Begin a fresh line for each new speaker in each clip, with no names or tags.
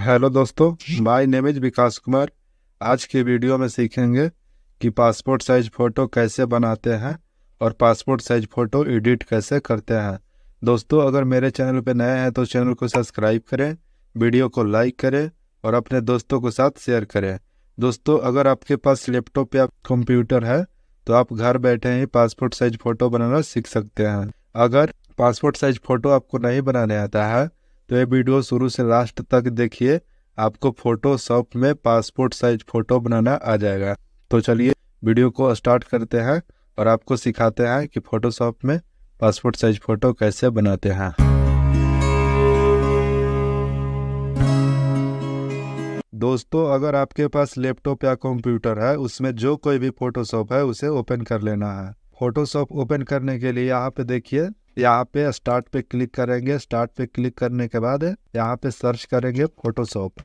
hello दोस्तों my name is Vikas Kumar आज के वीडियो में सीखेंगे कि पासपोर्ट साइज फ़ोटो कैसे बनाते हैं और पासपोर्ट साइज फ़ोटो एडिट कैसे करते हैं दोस्तों अगर मेरे चैनल पर नए हैं तो चैनल को सब्सक्राइब करें वीडियो को लाइक करें और अपने दोस्तों के साथ शेयर करें दोस्तों अगर आपके पास लैपटॉप या कंप्यूटर है तो आप घर बैठे ही पासपोर्ट साइज फ़ोटो बनाना सीख सकते हैं अगर पासपोर्ट साइज फ़ोटो आपको नहीं बनाने आता है तो ये वीडियो शुरू से लास्ट तक देखिए आपको फोटोशॉप में पासपोर्ट साइज फोटो बनाना आ जाएगा तो चलिए वीडियो को स्टार्ट करते हैं और आपको सिखाते हैं कि फोटोशॉप में पासपोर्ट साइज फोटो कैसे बनाते हैं दोस्तों अगर आपके पास लैपटॉप या कंप्यूटर है उसमें जो कोई भी फोटोशॉप है उसे ओपन कर लेना है फोटोशॉप ओपन करने के लिए यहाँ पे देखिए यहाँ पे स्टार्ट पे क्लिक करेंगे स्टार्ट पे क्लिक करने के बाद यहाँ पे सर्च करेंगे फोटोशॉप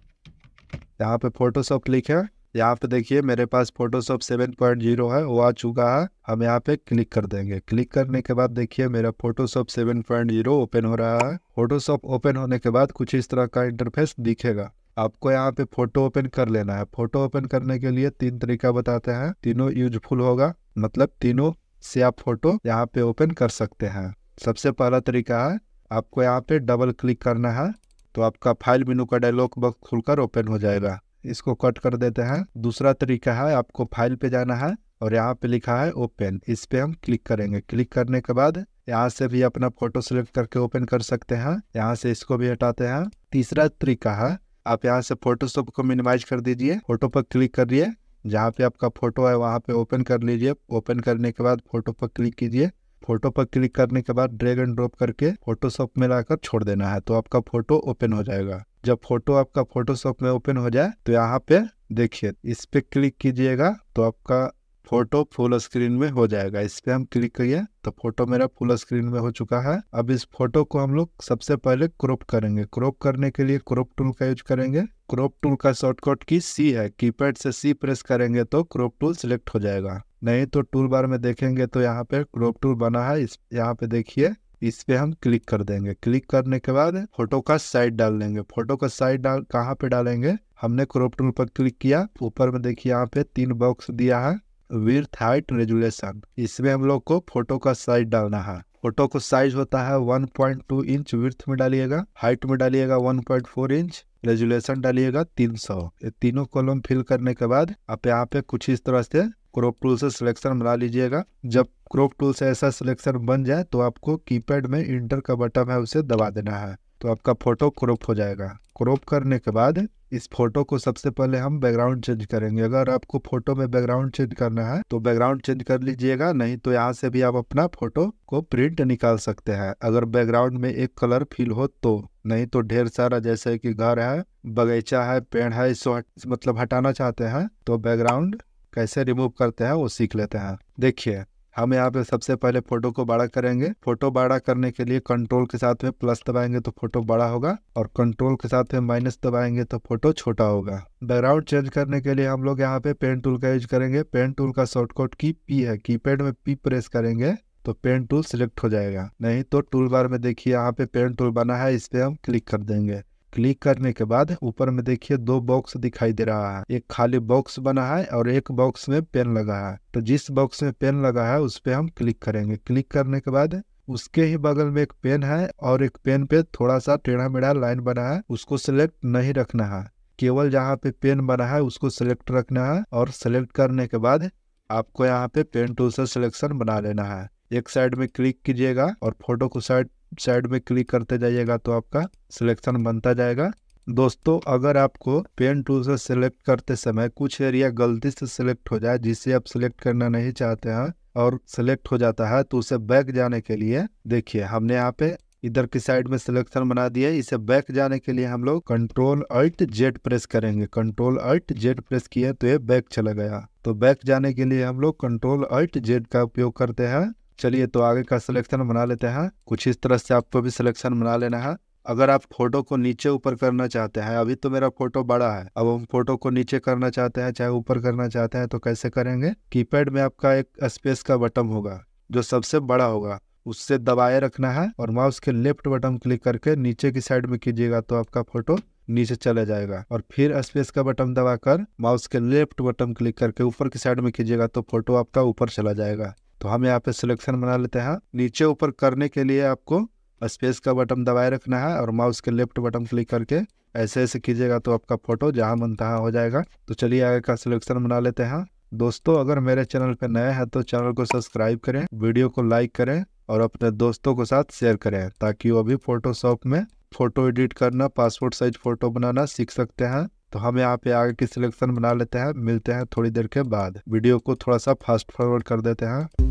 यहाँ पे फोटोशॉप है यहाँ पे देखिए मेरे पास फोटोशॉप सेवन पॉइंट जीरो है वो आ चुका है हम यहाँ पे क्लिक कर देंगे क्लिक करने के बाद देखिए मेरा Photoshop seven point zero open हो रहा है फोटोशॉप ओपन होने के बाद कुछ इस तरह का इंटरफेस दिखेगा आपको यहाँ पे फोटो ओपन कर लेना है फोटो ओपन करने के लिए तीन तरीका बताते हैं तीनों यूजफुल होगा मतलब तीनों से आप फोटो यहाँ पे ओपन कर सकते हैं सबसे पहला तरीका है आपको यहाँ पे डबल क्लिक करना है तो आपका फाइल मेनू का डायलॉग बॉक्स खुलकर ओपन हो जाएगा इसको कट कर देते हैं दूसरा तरीका है आपको फाइल पे जाना है और यहाँ पे लिखा है ओपन इस पे हम क्लिक करेंगे क्लिक करने के बाद यहाँ से भी अपना फोटो सेलेक्ट करके ओपन कर सकते हैं यहाँ से इसको भी हटाते हैं तीसरा तरीका है आप यहाँ से फोटोशॉप को मिनिमाइज कर दीजिए फोटो पर क्लिक करिए जहाँ पे आपका फोटो है वहाँ पे ओपन कर लीजिए ओपन करने के बाद फोटो पर क्लिक कीजिए फोटो पर क्लिक करने के बाद ड्रैग एंड ड्रॉप करके फोटोशॉप में लाकर छोड़ देना है तो आपका फोटो ओपन हो जाएगा जब फोटो आपका फोटोशॉप में ओपन हो जाए तो यहाँ पे देखिए इस पे क्लिक कीजिएगा तो आपका फोटो फुल स्क्रीन में हो जाएगा इस पे हम क्लिक करिए तो फोटो मेरा फुल स्क्रीन में हो चुका है अब इस फोटो को हम लोग सबसे पहले क्रॉप करेंगे क्रॉप करने के लिए क्रॉप टूल का यूज करेंगे क्रॉप टूल का शॉर्टकट की सी है कीपैड से सी प्रेस करेंगे तो क्रॉप टूल सिलेक्ट हो जाएगा नहीं तो टूल बार में देखेंगे तो यहाँ पे क्रोप टूल बना है इस यहाँ पे देखिए इस पे हम क्लिक कर देंगे क्लिक करने के बाद फोटो का साइड डाल लेंगे फोटो का साइड डाल कहाँ पे डालेंगे हमने क्रोप टूल पर क्लिक किया ऊपर में देखिए यहाँ पे तीन बॉक्स दिया है विर्थ हाइट रेजुलेशन इसमें हम लोग को फोटो का साइज डालना है फोटो को साइज होता है 1.2 इंच विर्थ में डालिएगा हाइट में डालिएगा 1.4 इंच रेजुलेशन डालिएगा 300 ये तीनों कॉलम फिल करने के बाद आप यहाँ पे कुछ इस तरह से क्रॉप टूल से सिलेक्शन बना लीजिएगा जब क्रॉप टूल से ऐसा सिलेक्शन बन जाए तो आपको कीपैड में इंटर का बटन है उसे दबा देना है तो आपका फोटो क्रॉप हो जाएगा क्रॉप करने के बाद इस फोटो को सबसे पहले हम बैकग्राउंड चेंज करेंगे अगर आपको फोटो में बैकग्राउंड चेंज करना है तो बैकग्राउंड चेंज कर लीजिएगा नहीं तो यहाँ से भी आप अपना फोटो को प्रिंट निकाल सकते हैं अगर बैकग्राउंड में एक कलर फील हो तो नहीं तो ढेर सारा जैसे कि घर है बगीचा है पेड़ है इसको मतलब हटाना चाहते हैं तो बैकग्राउंड कैसे रिमूव करते हैं वो सीख लेते हैं देखिए हम यहाँ पे सबसे पहले फोटो को बड़ा करेंगे फोटो बड़ा करने के लिए कंट्रोल के साथ में प्लस दबाएंगे तो फोटो बड़ा होगा और कंट्रोल के साथ में माइनस दबाएंगे तो फोटो छोटा होगा बैकग्राउंड चेंज करने के लिए हम लोग यहाँ पे पेन टूल का यूज करेंगे पेन टूल का शॉर्टकट की पी है कीपैड में पी प्रेस करेंगे तो पेन टूल सिलेक्ट हो जाएगा नहीं तो टूल बार में देखिए यहाँ पे पेन टूल बना है इस पे हम क्लिक कर देंगे क्लिक करने के बाद ऊपर में देखिए दो बॉक्स दिखाई दे रहा है एक खाली बॉक्स बना है और एक बॉक्स में पेन लगा है तो जिस बॉक्स में पेन लगा है उस पर हम क्लिक करेंगे क्लिक करने के बाद उसके ही बगल में एक पेन है और एक पेन पे थोड़ा सा टेढ़ा मेढ़ा लाइन बना है उसको सिलेक्ट नहीं रखना है केवल जहाँ पे पेन बना है उसको सिलेक्ट रखना है और सिलेक्ट करने के बाद आपको यहाँ पे पेन टूल से सिलेक्शन बना लेना है एक साइड में क्लिक कीजिएगा और फोटो को साइड साइड में क्लिक करते जाइएगा तो आपका सिलेक्शन बनता जाएगा दोस्तों अगर आपको पेन टूल से सिलेक्ट करते समय कुछ एरिया गलती से सिलेक्ट हो जाए जिसे आप सिलेक्ट करना नहीं चाहते हैं और सिलेक्ट हो जाता है तो उसे बैक जाने के लिए देखिए हमने यहाँ पे इधर की साइड में सिलेक्शन बना दिया इसे बैक जाने के लिए हम लोग कंट्रोल अल्ट जेड प्रेस करेंगे कंट्रोल अल्ट जेड प्रेस किया तो ये बैक चला गया तो बैक जाने के लिए हम लोग कंट्रोल अल्ट जेड का उपयोग करते हैं चलिए तो आगे का सिलेक्शन बना लेते हैं कुछ इस तरह से आपको भी सिलेक्शन बना लेना है अगर आप फोटो को नीचे ऊपर करना चाहते हैं अभी तो मेरा फोटो बड़ा है अब हम फोटो को नीचे करना चाहते हैं चाहे ऊपर करना चाहते हैं तो कैसे करेंगे कीपैड में आपका एक स्पेस का बटन होगा जो सबसे बड़ा होगा उससे दबाए रखना है और माउस के लेफ्ट बटन क्लिक करके नीचे की साइड में कीजिएगा तो आपका फोटो नीचे चला जाएगा और फिर स्पेस का बटन दबाकर माउस के लेफ्ट बटन क्लिक करके ऊपर की साइड में कीजिएगा तो फोटो आपका ऊपर चला जाएगा तो हम यहाँ पे सिलेक्शन बना लेते हैं नीचे ऊपर करने के लिए आपको स्पेस का बटन दबाए रखना है और माउस के लेफ्ट बटन क्लिक करके ऐसे ऐसे कीजिएगा तो आपका फोटो जहाँ मन तहाँ हो जाएगा तो चलिए आगे का सिलेक्शन बना लेते हैं दोस्तों अगर मेरे चैनल पर नया है तो चैनल को सब्सक्राइब करें वीडियो को लाइक करें और अपने दोस्तों के साथ शेयर करें ताकि वो भी फोटोशॉप में फोटो एडिट करना पासपोर्ट साइज फोटो बनाना सीख सकते हैं तो हम यहाँ पे आगे की सिलेक्शन बना लेते हैं मिलते हैं थोड़ी देर के बाद वीडियो को थोड़ा सा फास्ट फॉरवर्ड कर देते हैं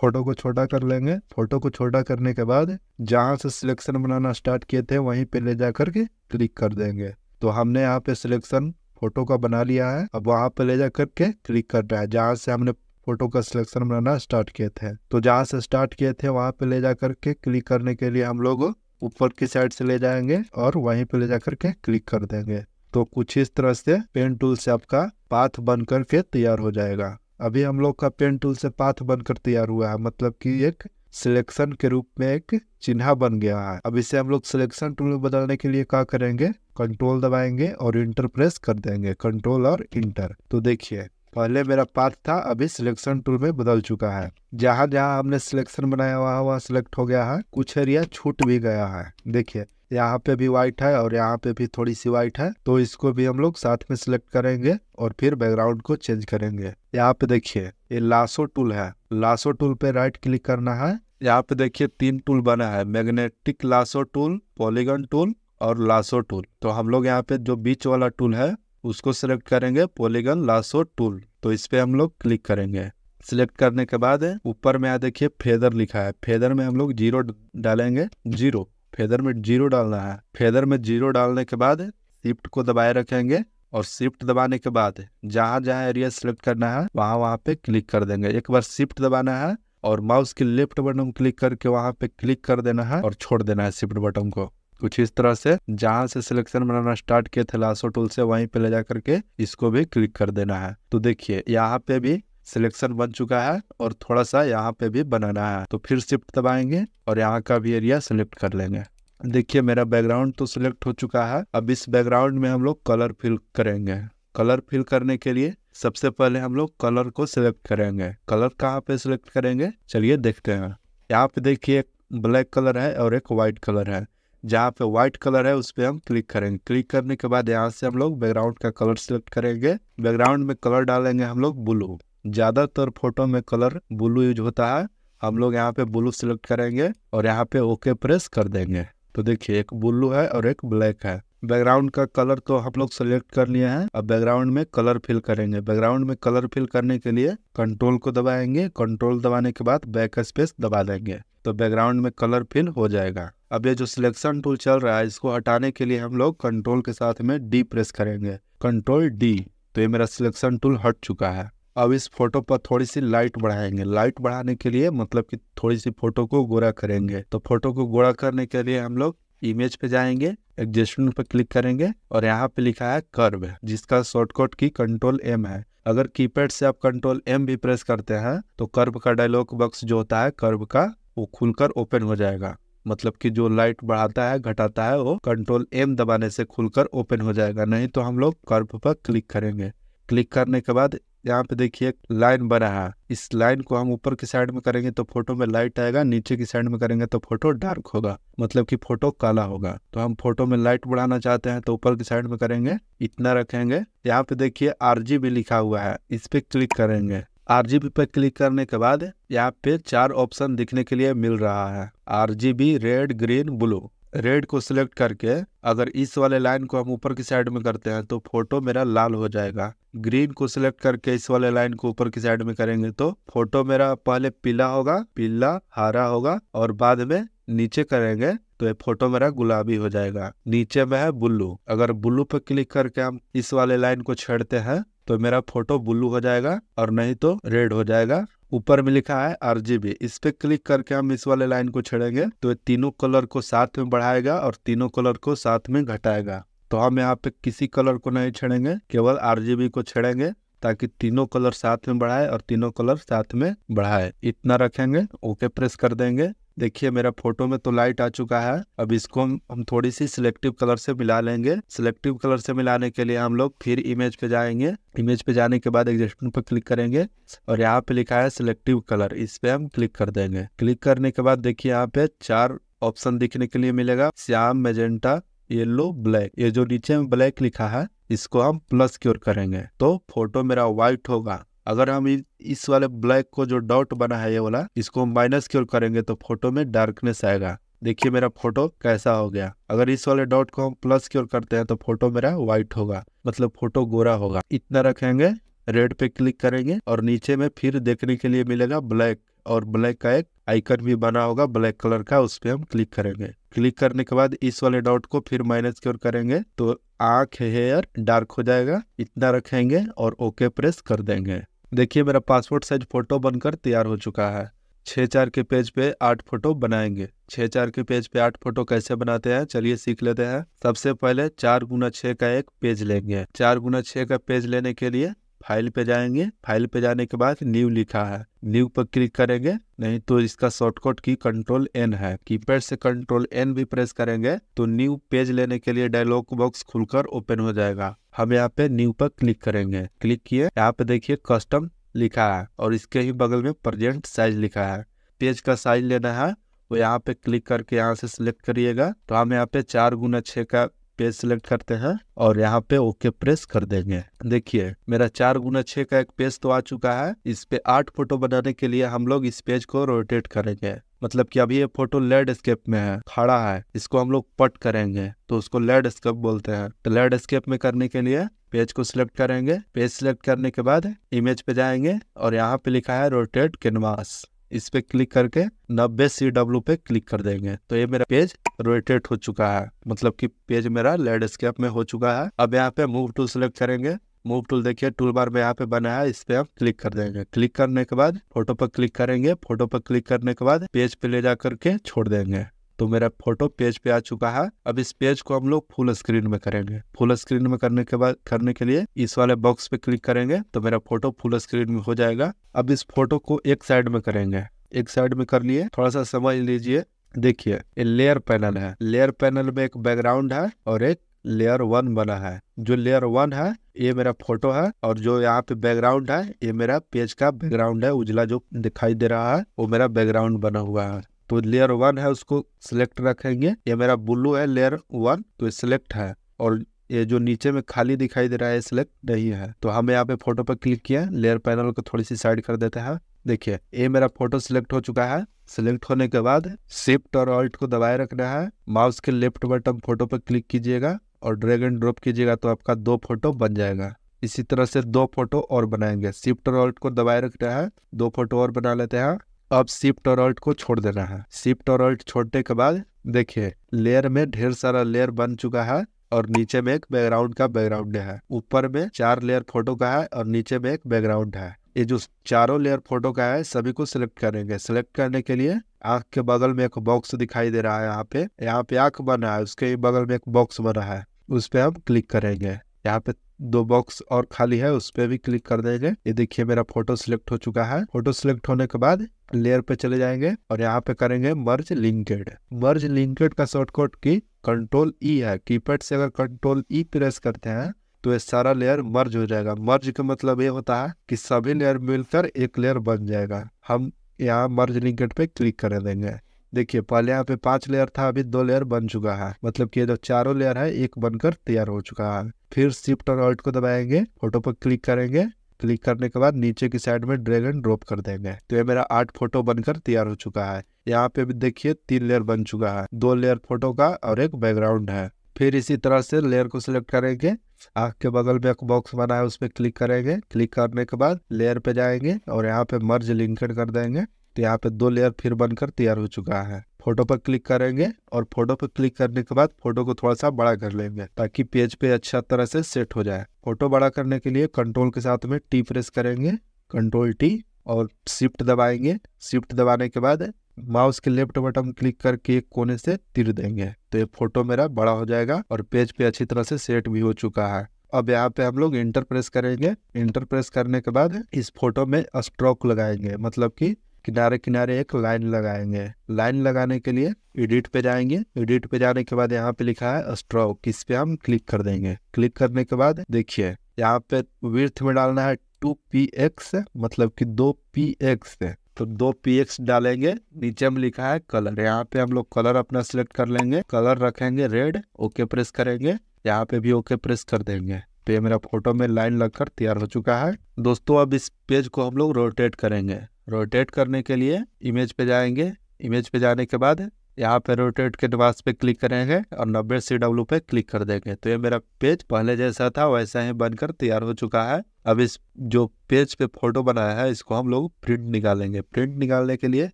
फोटो को छोटा कर लेंगे फोटो को छोटा करने के बाद जहाँ से सिलेक्शन बनाना स्टार्ट किए थे वहीं पे ले जा करके क्लिक कर देंगे तो हमने यहाँ पे सिलेक्शन फोटो का बना लिया है अब वहाँ पे ले जा करके क्लिक करना है जहाँ से हमने फ़ोटो का सिलेक्शन बनाना स्टार्ट किए थे तो जहाँ से स्टार्ट किए थे वहाँ पे ले जा करके क्लिक करने के लिए हम लोग ऊपर की साइड से ले जाएंगे और वहीं पे ले जा करके क्लिक कर देंगे तो कुछ इस तरह से पेन टूल से आपका पाथ बन करके तैयार हो जाएगा अभी हम लोग का पेन टूल से पाथ बनकर तैयार हुआ है मतलब कि एक सिलेक्शन के रूप में एक चिन्ह बन गया है अब इसे हम लोग सिलेक्शन टूल में बदलने के लिए क्या करेंगे कंट्रोल दबाएंगे और इंटर प्रेस कर देंगे कंट्रोल और इंटर तो देखिए पहले मेरा पाथ था अभी सिलेक्शन टूल में बदल चुका है जहाँ जहाँ हमने सिलेक्शन बनाया हुआ है वहाँ सिलेक्ट हो गया है कुछ एरिया छूट भी गया है देखिए यहाँ पे भी व्हाइट है और यहाँ पे भी थोड़ी सी व्हाइट है तो इसको भी हम लोग साथ में सिलेक्ट करेंगे और फिर बैकग्राउंड को चेंज करेंगे यहाँ पे देखिए ये लासो टूल है लासो टूल पे राइट क्लिक करना है यहाँ पे देखिए तीन टूल बना है magnetic lasso tool polygon tool और लासो टूल तो हम लोग यहाँ पे जो बीच वाला टूल है उसको सिलेक्ट करेंगे पोलीगन लासो टूल तो इस पे हम लोग क्लिक करेंगे सिलेक्ट करने के बाद ऊपर में आ देखिए फेदर लिखा है फेदर में हम लोग जीरो डालेंगे जीरो फेदर में जीरो डालना है फेदर में जीरो डालने के बाद शिफ्ट को दबाए रखेंगे और शिफ्ट दबाने के बाद जहां जहां एरिया सिलेक्ट करना है वहां वहां पे क्लिक कर देंगे एक बार शिफ्ट दबाना है और माउस के लेफ्ट बटन क्लिक करके वहां पे क्लिक कर देना है और छोड़ देना है शिफ्ट बटन को कुछ इस तरह से जहाँ से सिलेक्शन बनाना स्टार्ट किए थे लासो टूल से वहीं पे ले जा करके इसको भी क्लिक कर देना है तो देखिए यहाँ पे भी सिलेक्शन बन चुका है और थोड़ा सा यहाँ पे भी बनाना है तो फिर शिफ्ट दबाएंगे और यहाँ का भी एरिया सिलेक्ट कर लेंगे देखिए मेरा बैकग्राउंड तो सिलेक्ट हो चुका है अब इस बैकग्राउंड में हम लोग कलर फिल करेंगे कलर फिल करने के लिए सबसे पहले हम लोग कलर को सिलेक्ट करेंगे कलर कहाँ पे सिलेक्ट करेंगे चलिए देखते हैं यहाँ पे देखिए एक ब्लैक कलर है और एक व्हाइट कलर है जहाँ पे व्हाइट कलर है उस पर हम क्लिक करेंगे क्लिक करने के बाद यहाँ से हम लोग बैकग्राउंड का कलर सिलेक्ट करेंगे बैकग्राउंड में कलर डालेंगे हम लोग ब्लू ज़्यादातर फोटो में कलर ब्लू यूज होता है हम लोग यहाँ पे ब्लू सिलेक्ट करेंगे और यहाँ पे ओके प्रेस कर देंगे तो देखिए एक ब्लू है और एक ब्लैक है बैकग्राउंड का कलर तो हम लोग सेलेक्ट कर लिए हैं अब बैकग्राउंड में कलर फिल करेंगे बैकग्राउंड में कलर फिल करने के लिए कंट्रोल को दबाएंगे कंट्रोल दबाने के बाद बैक स्पेस दबा देंगे तो बैकग्राउंड में कलर फिल हो जाएगा अब ये जो सिलेक्शन टूल चल रहा है इसको हटाने के लिए हम लोग कंट्रोल के साथ में डी प्रेस करेंगे कंट्रोल डी तो ये मेरा सिलेक्शन टूल हट चुका है अब इस फोटो पर थोड़ी सी लाइट बढ़ाएंगे लाइट बढ़ाने के लिए मतलब कि थोड़ी सी फोटो को गोरा करेंगे तो फोटो को गोरा करने के लिए हम लोग इमेज पे जाएंगे एडजस्टमेंट पर क्लिक करेंगे और यहाँ पे लिखा है कर्व जिसका शॉर्टकट की कंट्रोल एम है अगर कीपैड से आप कंट्रोल एम भी प्रेस करते हैं तो कर्व का डायलॉग बॉक्स जो होता है कर्व का वो खुलकर ओपन हो जाएगा मतलब कि जो लाइट बढ़ाता है घटाता है वो कंट्रोल एम दबाने से खुलकर ओपन हो जाएगा नहीं तो हम लोग कर्व पर क्लिक करेंगे क्लिक करने के बाद यहाँ पे देखिए लाइन बना है इस लाइन को हम ऊपर की साइड में करेंगे तो फोटो में लाइट आएगा नीचे की साइड में करेंगे तो फोटो डार्क होगा मतलब कि फोटो काला होगा तो हम फोटो में लाइट बढ़ाना चाहते हैं तो ऊपर की साइड में करेंगे इतना रखेंगे यहाँ पे देखिए आर भी लिखा हुआ है इस पे क्लिक करेंगे आरजीबी पर क्लिक करने के बाद यहाँ पे चार ऑप्शन दिखने के लिए मिल रहा है RGB red green blue red को सिलेक्ट करके अगर इस वाले लाइन को हम ऊपर की साइड में करते हैं तो फोटो मेरा लाल हो जाएगा ग्रीन को सिलेक्ट करके इस वाले लाइन को ऊपर की साइड में करेंगे तो फोटो मेरा पहले पीला होगा पीला हरा होगा और बाद में नीचे करेंगे तो ये फोटो मेरा गुलाबी हो जाएगा नीचे में है ब्लू अगर ब्लू पर क्लिक करके हम इस वाले लाइन को छेड़ते हैं तो मेरा फोटो ब्लू हो जाएगा और नहीं तो रेड हो जाएगा ऊपर में लिखा है आरजीबी इस पे क्लिक करके हम इस वाले लाइन को छेड़ेंगे तो तीनों कलर को साथ में बढ़ाएगा और तीनों कलर को साथ में घटाएगा तो हम यहाँ पे किसी कलर को नहीं छेड़ेंगे केवल आरजीबी को छेड़ेंगे ताकि तीनों कलर साथ में बढ़ाए और तीनों कलर साथ में बढ़ाए इतना रखेंगे ओके प्रेस कर देंगे देखिए मेरा फोटो में तो लाइट आ चुका है अब इसको हम हम थोड़ी सी सिलेक्टिव कलर से मिला लेंगे सिलेक्टिव कलर से मिलाने के लिए हम लोग फिर इमेज पे जाएंगे इमेज पे जाने के बाद एडजस्टमेंट पर क्लिक करेंगे और यहाँ पे लिखा है सिलेक्टिव कलर इस पे हम क्लिक कर देंगे क्लिक करने के बाद देखिए यहाँ पे चार ऑप्शन दिखने के लिए मिलेगा श्याम मेजेंटा येलो ब्लैक ये जो नीचे में ब्लैक लिखा है इसको हम प्लस क्योर करेंगे तो फोटो मेरा व्हाइट होगा अगर हम इस वाले ब्लैक को जो डॉट बना है ये वाला इसको हम माइनस की ओर करेंगे तो फोटो में डार्कनेस आएगा देखिए मेरा फोटो कैसा हो गया अगर इस वाले डॉट को हम प्लस की ओर करते हैं तो फोटो मेरा व्हाइट होगा मतलब फोटो गोरा होगा इतना रखेंगे रेड पे क्लिक करेंगे और नीचे में फिर देखने के लिए मिलेगा ब्लैक और ब्लैक का एक आइकन भी बना होगा ब्लैक कलर का उस पर हम क्लिक करेंगे क्लिक करने के बाद इस वाले डॉट को फिर माइनस की ओर करेंगे तो आंख हेयर डार्क हो जाएगा इतना रखेंगे और ओके प्रेस कर देंगे देखिए मेरा पासपोर्ट साइज फ़ोटो बनकर तैयार हो चुका है छः चार के पेज पे आठ फोटो बनाएंगे छः चार के पेज पे आठ फोटो कैसे बनाते हैं चलिए सीख लेते हैं सबसे पहले चार गुना छः का एक पेज लेंगे चार गुना छः का पेज लेने के लिए फाइल पे जाएंगे फाइल पे जाने के बाद न्यू लिखा है न्यू पर क्लिक करेंगे नहीं तो इसका शॉर्टकट की कंट्रोल एन है कीपैड से कंट्रोल एन भी प्रेस करेंगे तो न्यू पेज लेने के लिए डायलॉग बॉक्स खुलकर ओपन हो जाएगा हम यहाँ पे न्यू पर क्लिक करेंगे क्लिक किए यहाँ पे देखिए कस्टम लिखा है और इसके ही बगल में प्रेजेंट साइज लिखा है पेज का साइज लेना है वो यहाँ पे क्लिक करके यहाँ से सिलेक्ट करिएगा तो हम यहाँ पे चार गुना छः का पेज सिलेक्ट करते हैं और यहाँ पे ओके प्रेस कर देंगे देखिए मेरा चार गुना छः का एक पेज तो आ चुका है इस पे आठ फोटो बनाने के लिए हम लोग इस पेज को रोटेट करेंगे मतलब कि अभी ये फोटो लैंडस्केप स्केप में है खड़ा है इसको हम लोग पट करेंगे तो उसको लैंडस्केप स्केप बोलते हैं तो लैंडस्केप स्केप में करने के लिए पेज को सिलेक्ट करेंगे पेज सिलेक्ट करने के बाद इमेज पे जाएंगे और यहाँ पे लिखा है रोटेट कैनवास इस पे क्लिक करके नब्बे सी डब्ल्यू पे क्लिक कर देंगे तो ये मेरा पेज रोटेट हो चुका है मतलब कि पेज मेरा लैंडस्केप में हो चुका है अब यहाँ पे मूव टू सिलेक्ट करेंगे मूव टूल देखिए टूल बार में यहाँ पे बना है इस पे हम क्लिक कर देंगे क्लिक करने के बाद फोटो पर क्लिक करेंगे फोटो पर क्लिक करने के बाद पेज पे ले जा करके छोड़ देंगे तो मेरा फोटो पेज पे आ चुका है अब इस पेज को हम लोग फुल स्क्रीन में करेंगे फुल स्क्रीन में करने के बाद करने के लिए इस वाले बॉक्स पे क्लिक करेंगे तो मेरा फोटो फुल स्क्रीन में हो जाएगा अब इस फोटो को एक साइड में करेंगे एक साइड में कर लिए थोड़ा सा समझ लीजिए देखिए ये लेयर पैनल है लेयर पैनल में एक बैकग्राउंड है और एक लेयर वन बना है जो लेयर वन है ये मेरा फोटो है और जो यहाँ पे बैकग्राउंड है ये मेरा पेज का बैकग्राउंड है उजला जो दिखाई दे रहा है वो मेरा बैकग्राउंड बना हुआ है तो लेयर वन है उसको सिलेक्ट रखेंगे ये मेरा ब्लू है लेयर वन तो ये सिलेक्ट है और ये जो नीचे में खाली दिखाई दे रहा है सिलेक्ट नहीं है तो हम यहाँ पे फोटो पर क्लिक किया लेयर पैनल को थोड़ी सी साइड कर देते हैं देखिए ये मेरा फोटो सिलेक्ट हो चुका है सिलेक्ट होने के बाद शिफ्ट और ऑल्ट को दबाए रखना है माउस के लेफ्ट बटन फोटो पर क्लिक कीजिएगा और ड्रैग एंड ड्रॉप कीजिएगा तो आपका दो फोटो बन जाएगा इसी तरह से दो फोटो और बनाएंगे शिफ्ट और ऑल्ट को दबाए रखना है दो फोटो और बना लेते हैं अब शिफ्ट और ऑल्ट को छोड़ देना है शिफ्ट और ऑल्ट छोड़ने के बाद देखिए लेयर में ढेर सारा लेयर बन चुका है और नीचे में एक बैकग्राउंड का बैकग्राउंड है ऊपर में चार लेयर फोटो का है और नीचे में एक बैकग्राउंड है ये जो चारों लेयर फोटो का है सभी को सिलेक्ट करेंगे सिलेक्ट करने के लिए आंख के बगल में एक बॉक्स दिखाई दे रहा है यहाँ पे यहाँ पे आंख बना है उसके बगल में एक बॉक्स बना है उस पर हम क्लिक करेंगे यहाँ पे दो बॉक्स और खाली है उस पर भी क्लिक कर देंगे ये देखिए मेरा फोटो सिलेक्ट हो चुका है फोटो सिलेक्ट होने के बाद लेयर पे चले जाएंगे और यहाँ पे करेंगे मर्ज लिंकेड मर्ज लिंकेड का shortcut key control E e है कीपैड से अगर कंट्रोल ई प्रेस करते हैं तो ये सारा लेयर मर्ज हो जाएगा मर्ज का मतलब ये होता है कि सभी लेयर मिलकर एक लेयर बन जाएगा हम यहाँ मर्ज लिंकेट पे क्लिक कर देंगे देखिए पहले यहाँ पे पांच लेयर था अभी दो लेयर बन चुका है मतलब कि ये जो चारों लेयर है एक बनकर तैयार हो चुका है फिर शिफ्ट और ऑल्ट को दबाएंगे फोटो पर क्लिक करेंगे क्लिक करने के बाद नीचे की साइड में ड्रैग एंड ड्रॉप कर देंगे तो ये मेरा आठ फोटो बनकर तैयार हो चुका है यहाँ पे भी देखिए तीन लेयर बन चुका है दो लेयर फोटो का और एक बैकग्राउंड है फिर इसी तरह से लेयर को सिलेक्ट करेंगे आँख के बगल में एक बॉक्स बना है उस पर क्लिक करेंगे क्लिक करने के बाद लेयर पे जाएंगे और यहाँ पे मर्ज लिंक कर देंगे तो यहाँ पे दो लेयर फिर बनकर तैयार हो चुका है फोटो पर क्लिक करेंगे और फोटो पर क्लिक करने के बाद फोटो को थोड़ा सा बड़ा कर लेंगे ताकि पेज पे अच्छा तरह से सेट हो जाए फोटो बड़ा करने के लिए कंट्रोल के साथ में टी प्रेस करेंगे कंट्रोल टी और शिफ्ट दबाएंगे शिफ्ट दबाने के बाद माउस के लेफ्ट बटन क्लिक करके एक कोने से तिर देंगे तो ये फोटो मेरा बड़ा हो जाएगा और पेज पे अच्छी तरह से सेट भी हो चुका है अब यहाँ पे हम लोग इंटर प्रेस करेंगे इंटर प्रेस करने के बाद इस फोटो में स्ट्रोक लगाएंगे मतलब कि किनारे किनारे एक लाइन लगाएंगे लाइन लगाने के लिए एडिट पे जाएंगे एडिट पे जाने के बाद यहाँ पे लिखा है स्ट्रोक इस पे हम क्लिक कर देंगे क्लिक करने के बाद देखिए यहाँ पे विर्थ में डालना है टू पी एक्स मतलब कि दो पी एक्स तो दो पी एक्स डालेंगे नीचे में लिखा है कलर यहाँ पे हम लोग कलर अपना सिलेक्ट कर लेंगे कलर रखेंगे रेड ओके प्रेस करेंगे यहाँ पे भी ओके प्रेस कर देंगे तो ये मेरा फोटो में लाइन लगकर तैयार हो चुका है दोस्तों अब इस पेज को हम लोग रोटेट करेंगे रोटेट करने के लिए इमेज पे जाएंगे इमेज पे जाने के बाद यहाँ पे रोटेट के निवास पे क्लिक करेंगे और नब्बे सी डब्ल्यू पे क्लिक कर देंगे तो ये मेरा पेज पहले जैसा था वैसा ही बनकर तैयार हो चुका है अब इस जो पेज पे फोटो बनाया है इसको हम लोग प्रिंट निकालेंगे प्रिंट निकालने के लिए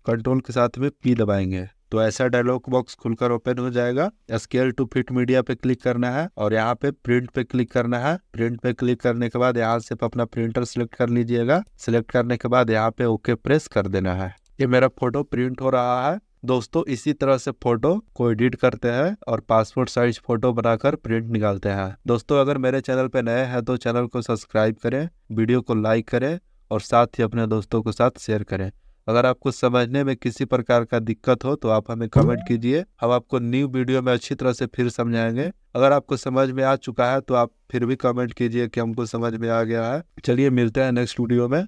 कंट्रोल के साथ में पी दबाएंगे तो ऐसा डायलॉग बॉक्स खुलकर ओपन हो जाएगा स्केल टू फिट मीडिया पे क्लिक करना है और यहाँ पे प्रिंट पे क्लिक करना है प्रिंट पे क्लिक करने के बाद यहाँ से अपना प्रिंटर सिलेक्ट कर लीजिएगा सिलेक्ट करने के बाद यहाँ पे ओके प्रेस कर देना है ये मेरा फोटो प्रिंट हो रहा है दोस्तों इसी तरह से फोटो को एडिट करते हैं और पासपोर्ट साइज फोटो बनाकर प्रिंट निकालते हैं दोस्तों अगर मेरे चैनल पर नए हैं तो चैनल को सब्सक्राइब करें वीडियो को लाइक करें और साथ ही अपने दोस्तों के साथ शेयर करें अगर आपको समझने में किसी प्रकार का दिक्कत हो तो आप हमें कमेंट कीजिए हम आपको न्यू वीडियो में अच्छी तरह से फिर समझाएंगे अगर आपको समझ में आ चुका है तो आप फिर भी कमेंट कीजिए कि हमको समझ में आ गया है चलिए मिलते हैं नेक्स्ट वीडियो में